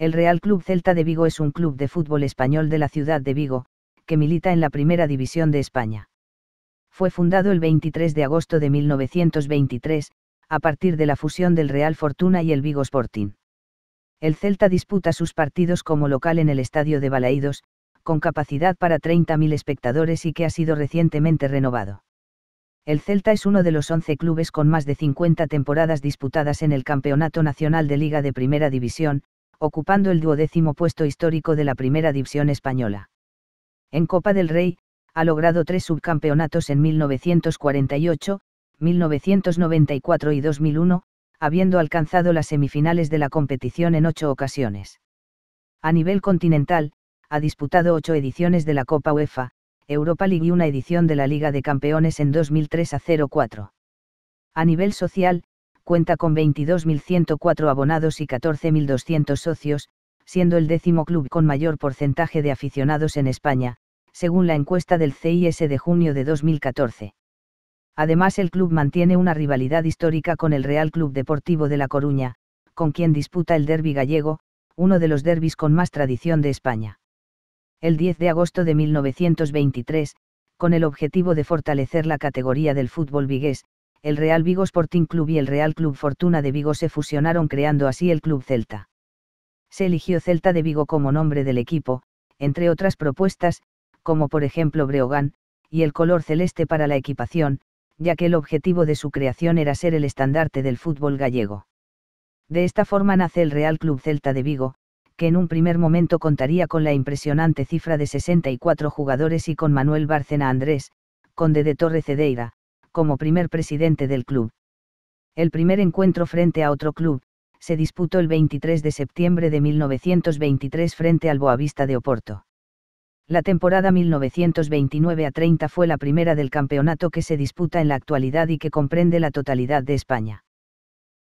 El Real Club Celta de Vigo es un club de fútbol español de la ciudad de Vigo, que milita en la Primera División de España. Fue fundado el 23 de agosto de 1923, a partir de la fusión del Real Fortuna y el Vigo Sporting. El Celta disputa sus partidos como local en el Estadio de Balaídos, con capacidad para 30.000 espectadores y que ha sido recientemente renovado. El Celta es uno de los 11 clubes con más de 50 temporadas disputadas en el Campeonato Nacional de Liga de Primera División, ocupando el duodécimo puesto histórico de la Primera División Española. En Copa del Rey, ha logrado tres subcampeonatos en 1948, 1994 y 2001, habiendo alcanzado las semifinales de la competición en ocho ocasiones. A nivel continental, ha disputado ocho ediciones de la Copa UEFA, Europa League y una edición de la Liga de Campeones en 2003 a 04. A nivel social, cuenta con 22.104 abonados y 14.200 socios, siendo el décimo club con mayor porcentaje de aficionados en España, según la encuesta del CIS de junio de 2014. Además el club mantiene una rivalidad histórica con el Real Club Deportivo de La Coruña, con quien disputa el Derby gallego, uno de los derbis con más tradición de España. El 10 de agosto de 1923, con el objetivo de fortalecer la categoría del fútbol vigués, el Real Vigo Sporting Club y el Real Club Fortuna de Vigo se fusionaron creando así el Club Celta. Se eligió Celta de Vigo como nombre del equipo, entre otras propuestas, como por ejemplo Breogán, y el color celeste para la equipación, ya que el objetivo de su creación era ser el estandarte del fútbol gallego. De esta forma nace el Real Club Celta de Vigo, que en un primer momento contaría con la impresionante cifra de 64 jugadores y con Manuel Bárcena Andrés, conde de Torre Cedeira, como primer presidente del club. El primer encuentro frente a otro club, se disputó el 23 de septiembre de 1923 frente al Boavista de Oporto. La temporada 1929 a 30 fue la primera del campeonato que se disputa en la actualidad y que comprende la totalidad de España.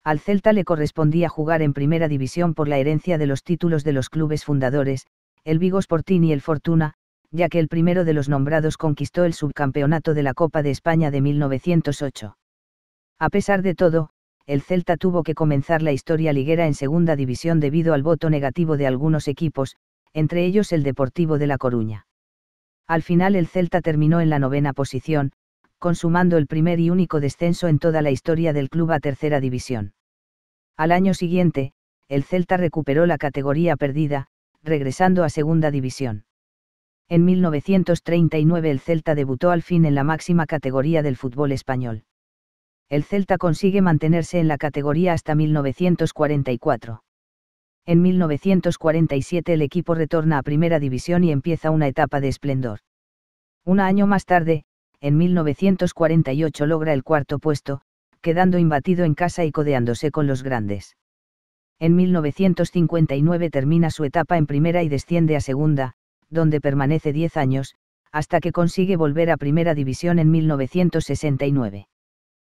Al Celta le correspondía jugar en primera división por la herencia de los títulos de los clubes fundadores, el Vigo Sporting y el Fortuna, ya que el primero de los nombrados conquistó el subcampeonato de la Copa de España de 1908. A pesar de todo, el Celta tuvo que comenzar la historia liguera en segunda división debido al voto negativo de algunos equipos, entre ellos el Deportivo de La Coruña. Al final el Celta terminó en la novena posición, consumando el primer y único descenso en toda la historia del club a tercera división. Al año siguiente, el Celta recuperó la categoría perdida, regresando a segunda división. En 1939 el Celta debutó al fin en la máxima categoría del fútbol español. El Celta consigue mantenerse en la categoría hasta 1944. En 1947 el equipo retorna a Primera División y empieza una etapa de esplendor. Un año más tarde, en 1948 logra el cuarto puesto, quedando imbatido en casa y codeándose con los grandes. En 1959 termina su etapa en primera y desciende a segunda, donde permanece 10 años, hasta que consigue volver a primera división en 1969.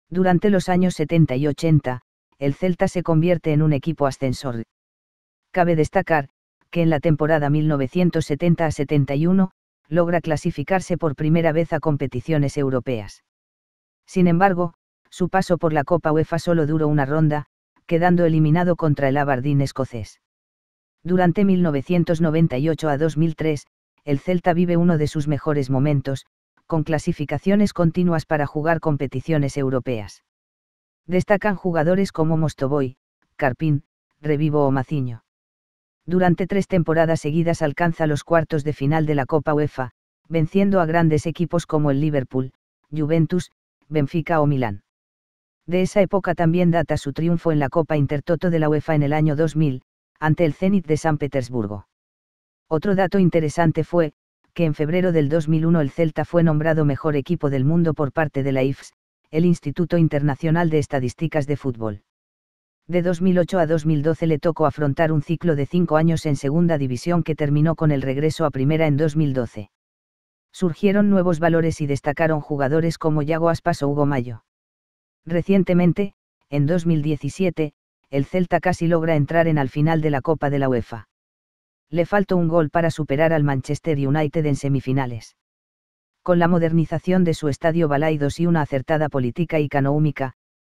Durante los años 70 y 80, el Celta se convierte en un equipo ascensor. Cabe destacar, que en la temporada 1970 71, logra clasificarse por primera vez a competiciones europeas. Sin embargo, su paso por la Copa UEFA solo duró una ronda, quedando eliminado contra el Aberdeen escocés. Durante 1998 a 2003, el Celta vive uno de sus mejores momentos, con clasificaciones continuas para jugar competiciones europeas. Destacan jugadores como Mostovoy, Carpín, Revivo o Maciño. Durante tres temporadas seguidas alcanza los cuartos de final de la Copa UEFA, venciendo a grandes equipos como el Liverpool, Juventus, Benfica o Milán. De esa época también data su triunfo en la Copa Intertoto de la UEFA en el año 2000, ante el Zenit de San Petersburgo. Otro dato interesante fue, que en febrero del 2001 el Celta fue nombrado mejor equipo del mundo por parte de la IFS, el Instituto Internacional de Estadísticas de Fútbol. De 2008 a 2012 le tocó afrontar un ciclo de cinco años en segunda división que terminó con el regreso a primera en 2012. Surgieron nuevos valores y destacaron jugadores como Yago Aspas o Hugo Mayo. Recientemente, en 2017, el Celta casi logra entrar en al final de la Copa de la UEFA. Le faltó un gol para superar al Manchester United en semifinales. Con la modernización de su estadio Balaidos y una acertada política y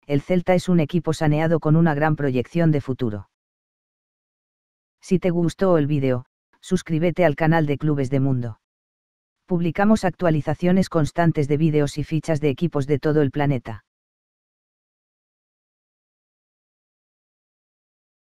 el Celta es un equipo saneado con una gran proyección de futuro. Si te gustó el vídeo, suscríbete al canal de Clubes de Mundo. Publicamos actualizaciones constantes de vídeos y fichas de equipos de todo el planeta.